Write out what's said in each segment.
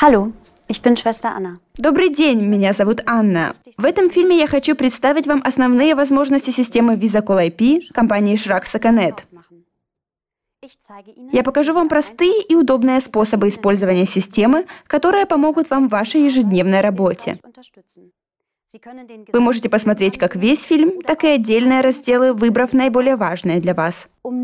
Hallo, Добрый день, меня зовут Анна. В этом фильме я хочу представить вам основные возможности системы VisaCall IP компании Shraxa Connect. Я покажу вам простые и удобные способы использования системы, которые помогут вам в вашей ежедневной работе. Вы можете посмотреть как весь фильм, так и отдельные разделы, выбрав наиболее важное для вас. Um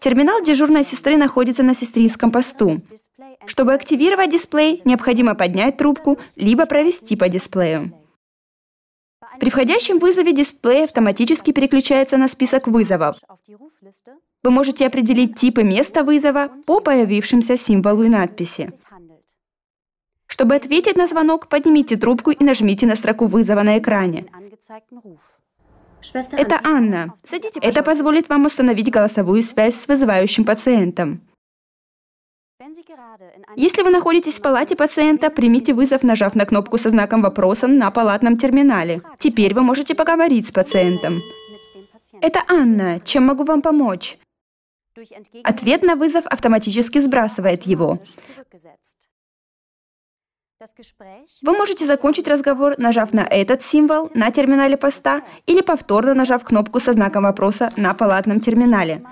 Терминал дежурной сестры находится на сестринском посту. Чтобы активировать дисплей, необходимо поднять трубку, либо провести по дисплею. При входящем вызове дисплей автоматически переключается на список вызовов. Вы можете определить тип и место вызова по появившимся символу и надписи. Чтобы ответить на звонок, поднимите трубку и нажмите на строку вызова на экране. Это Анна. Садите, Это позволит вам установить голосовую связь с вызывающим пациентом. Если вы находитесь в палате пациента, примите вызов, нажав на кнопку со знаком вопроса на палатном терминале. Теперь вы можете поговорить с пациентом. Это Анна. Чем могу вам помочь? Ответ на вызов автоматически сбрасывает его. Вы можете закончить разговор, нажав на этот символ на терминале поста или повторно нажав кнопку со знаком вопроса на палатном терминале.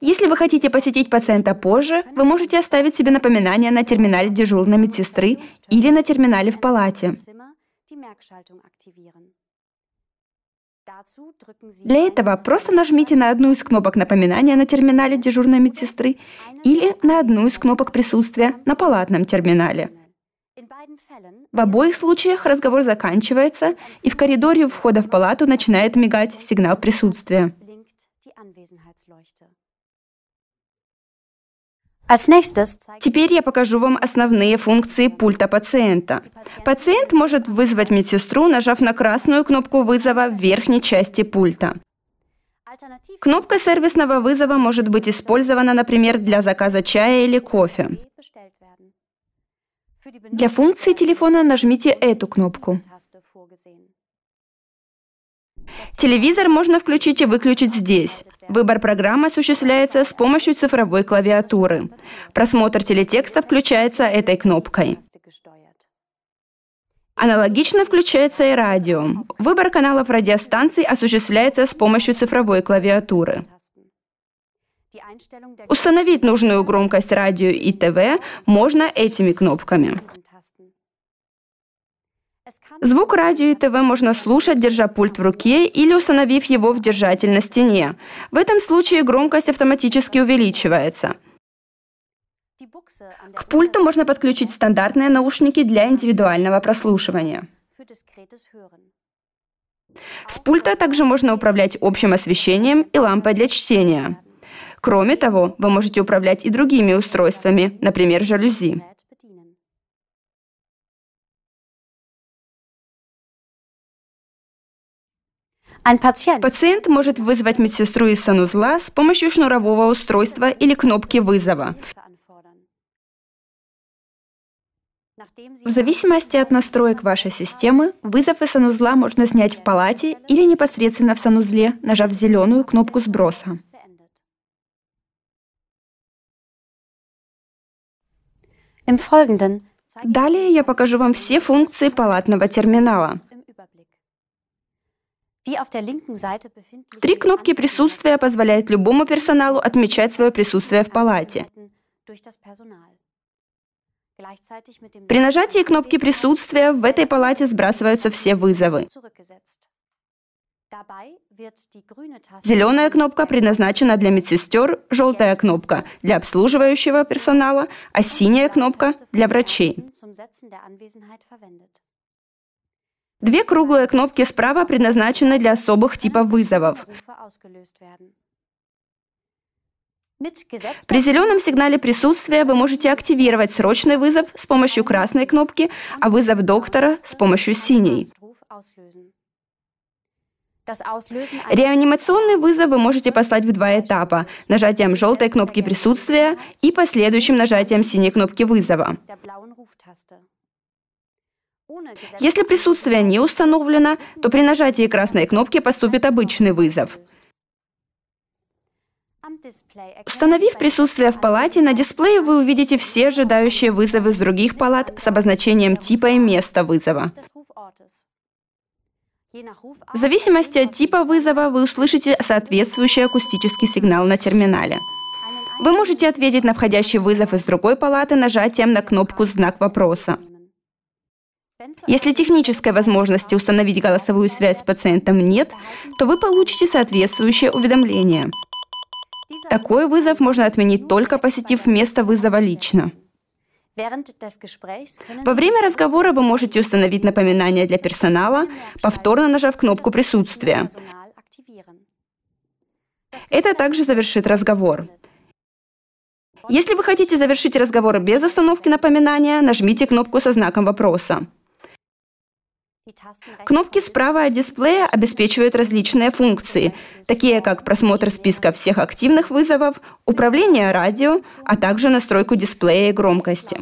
Если вы хотите посетить пациента позже, вы можете оставить себе напоминание на терминале дежурной медсестры или на терминале в палате. Для этого просто нажмите на одну из кнопок напоминания на терминале дежурной медсестры или на одну из кнопок присутствия на палатном терминале. В обоих случаях разговор заканчивается, и в коридоре у входа в палату начинает мигать сигнал присутствия. Теперь я покажу вам основные функции пульта пациента. Пациент может вызвать медсестру, нажав на красную кнопку вызова в верхней части пульта. Кнопка сервисного вызова может быть использована, например, для заказа чая или кофе. Для функции телефона нажмите эту кнопку. Телевизор можно включить и выключить здесь. Выбор программы осуществляется с помощью цифровой клавиатуры. Просмотр телетекста включается этой кнопкой. Аналогично включается и радио. Выбор каналов радиостанций осуществляется с помощью цифровой клавиатуры. Установить нужную громкость радио и ТВ можно этими кнопками. Звук радио и ТВ можно слушать, держа пульт в руке или установив его в держатель на стене. В этом случае громкость автоматически увеличивается. К пульту можно подключить стандартные наушники для индивидуального прослушивания. С пульта также можно управлять общим освещением и лампой для чтения. Кроме того, вы можете управлять и другими устройствами, например, жалюзи. Пациент может вызвать медсестру из санузла с помощью шнурового устройства или кнопки вызова. В зависимости от настроек вашей системы, вызов из санузла можно снять в палате или непосредственно в санузле, нажав зеленую кнопку сброса. Далее я покажу вам все функции палатного терминала. Три кнопки присутствия позволяют любому персоналу отмечать свое присутствие в палате. При нажатии кнопки присутствия в этой палате сбрасываются все вызовы. Зеленая кнопка предназначена для медсестер, желтая кнопка для обслуживающего персонала, а синяя кнопка для врачей. Две круглые кнопки справа предназначены для особых типов вызовов. При зеленом сигнале присутствия вы можете активировать срочный вызов с помощью красной кнопки, а вызов доктора с помощью синей. Реанимационный вызов вы можете послать в два этапа – нажатием желтой кнопки присутствия и последующим нажатием синей кнопки вызова. Если присутствие не установлено, то при нажатии красной кнопки поступит обычный вызов. Установив присутствие в палате, на дисплее вы увидите все ожидающие вызовы с других палат с обозначением типа и места вызова. В зависимости от типа вызова вы услышите соответствующий акустический сигнал на терминале. Вы можете ответить на входящий вызов из другой палаты нажатием на кнопку «Знак вопроса». Если технической возможности установить голосовую связь с пациентом нет, то вы получите соответствующее уведомление. Такой вызов можно отменить только посетив место вызова лично. Во время разговора вы можете установить напоминание для персонала, повторно нажав кнопку присутствия. Это также завершит разговор. Если вы хотите завершить разговор без остановки напоминания, нажмите кнопку со знаком вопроса. Кнопки справа от дисплея обеспечивают различные функции, такие как просмотр списка всех активных вызовов, управление радио, а также настройку дисплея и громкости.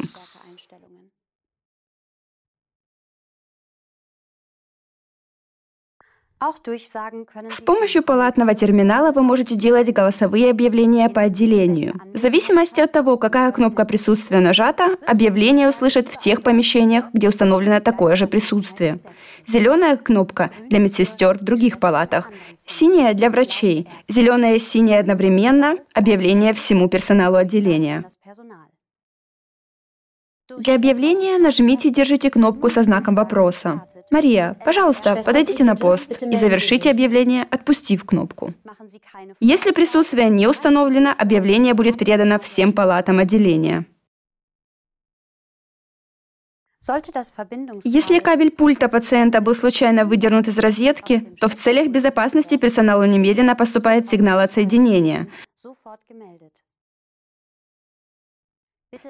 С помощью палатного терминала вы можете делать голосовые объявления по отделению. В зависимости от того, какая кнопка присутствия нажата, объявление услышат в тех помещениях, где установлено такое же присутствие. Зеленая кнопка для медсестер в других палатах, синяя для врачей, зеленая и синяя одновременно, объявление всему персоналу отделения. Для объявления нажмите и держите кнопку со знаком вопроса. «Мария, пожалуйста, подойдите на пост» и завершите объявление, отпустив кнопку. Если присутствие не установлено, объявление будет передано всем палатам отделения. Если кабель пульта пациента был случайно выдернут из розетки, то в целях безопасности персоналу немедленно поступает сигнал отсоединения.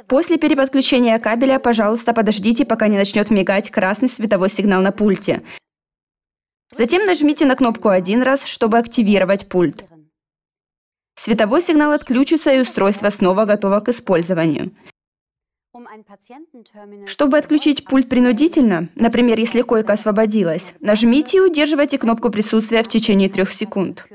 После переподключения кабеля, пожалуйста, подождите, пока не начнет мигать красный световой сигнал на пульте. Затем нажмите на кнопку один раз, чтобы активировать пульт. Световой сигнал отключится и устройство снова готово к использованию. Чтобы отключить пульт принудительно, например, если койка освободилась, нажмите и удерживайте кнопку присутствия в течение трех секунд.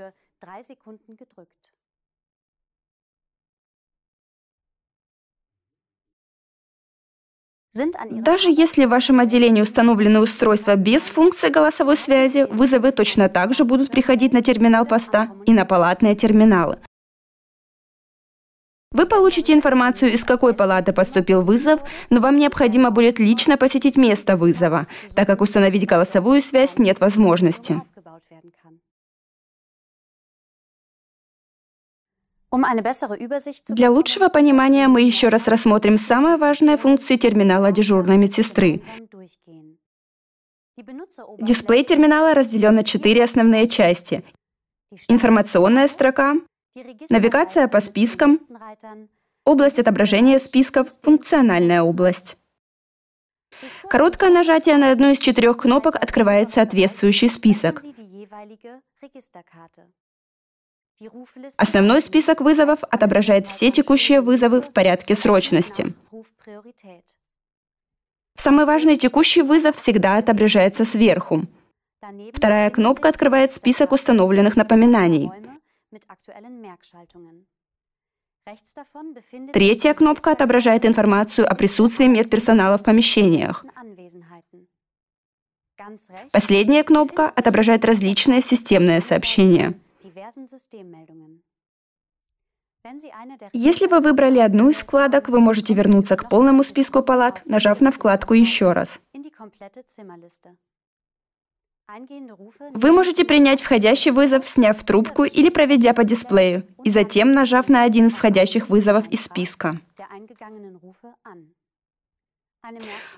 Даже если в вашем отделении установлены устройства без функции голосовой связи, вызовы точно так же будут приходить на терминал поста и на палатные терминалы. Вы получите информацию, из какой палаты поступил вызов, но вам необходимо будет лично посетить место вызова, так как установить голосовую связь нет возможности. Um Для лучшего понимания мы еще раз рассмотрим самые важные функции терминала дежурной медсестры. Дисплей терминала разделен на четыре основные части. Информационная строка, навигация по спискам, область отображения списков, функциональная область. Короткое нажатие на одну из четырех кнопок открывает соответствующий список. Основной список вызовов отображает все текущие вызовы в порядке срочности. Самый важный текущий вызов всегда отображается сверху. Вторая кнопка открывает список установленных напоминаний. Третья кнопка отображает информацию о присутствии медперсонала в помещениях. Последняя кнопка отображает различные системные сообщения. Если вы выбрали одну из вкладок, вы можете вернуться к полному списку палат, нажав на вкладку еще раз. Вы можете принять входящий вызов, сняв трубку или проведя по дисплею, и затем нажав на один из входящих вызовов из списка.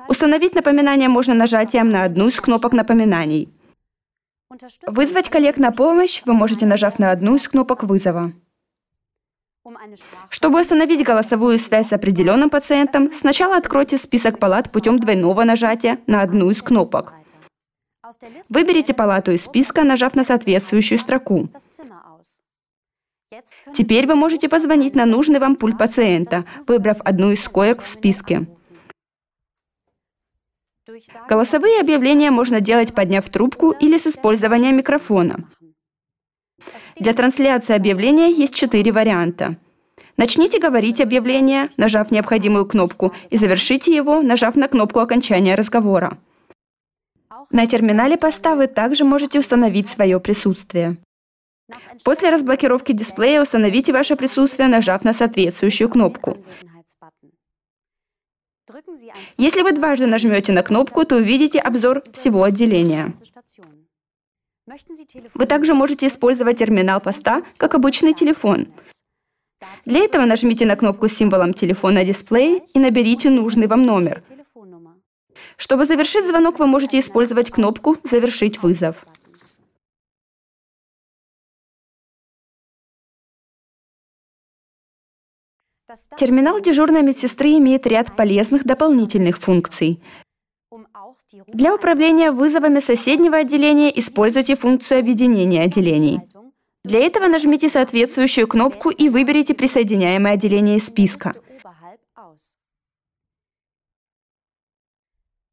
Установить напоминание можно нажатием на одну из кнопок напоминаний – Вызвать коллег на помощь вы можете, нажав на одну из кнопок вызова. Um Чтобы остановить голосовую связь с определенным пациентом, сначала откройте список палат путем двойного нажатия на одну из кнопок. Выберите палату из списка, нажав на соответствующую строку. Теперь вы можете позвонить на нужный вам пульт пациента, выбрав одну из коек в списке. Голосовые объявления можно делать, подняв трубку или с использованием микрофона. Для трансляции объявления есть четыре варианта. Начните говорить объявление, нажав необходимую кнопку, и завершите его, нажав на кнопку окончания разговора. На терминале поста вы также можете установить свое присутствие. После разблокировки дисплея установите ваше присутствие, нажав на соответствующую кнопку. Если вы дважды нажмете на кнопку, то увидите обзор всего отделения. Вы также можете использовать терминал поста как обычный телефон. Для этого нажмите на кнопку с символом телефона дисплей и наберите нужный вам номер. Чтобы завершить звонок, вы можете использовать кнопку «Завершить вызов». Терминал дежурной медсестры имеет ряд полезных дополнительных функций. Для управления вызовами соседнего отделения используйте функцию объединения отделений. Для этого нажмите соответствующую кнопку и выберите присоединяемое отделение из списка.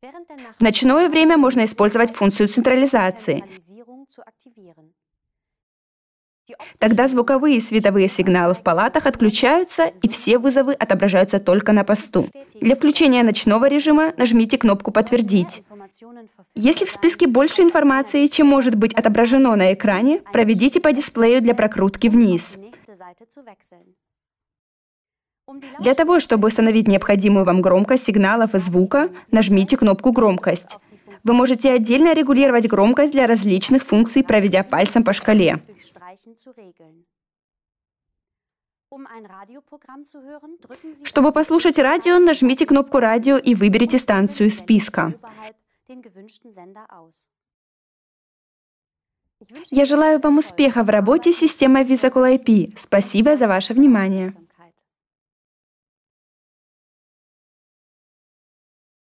В ночное время можно использовать функцию централизации. Тогда звуковые и световые сигналы в палатах отключаются, и все вызовы отображаются только на посту. Для включения ночного режима нажмите кнопку «Подтвердить». Если в списке больше информации, чем может быть отображено на экране, проведите по дисплею для прокрутки вниз. Для того, чтобы установить необходимую вам громкость сигналов и звука, нажмите кнопку «Громкость». Вы можете отдельно регулировать громкость для различных функций, проведя пальцем по шкале zu regeln. Um Чтобы послушать радио, нажмите кнопку «Радио» и выберите станцию из списка. Я желаю вам успеха в работе с системой Visa IP. Спасибо за ваше внимание.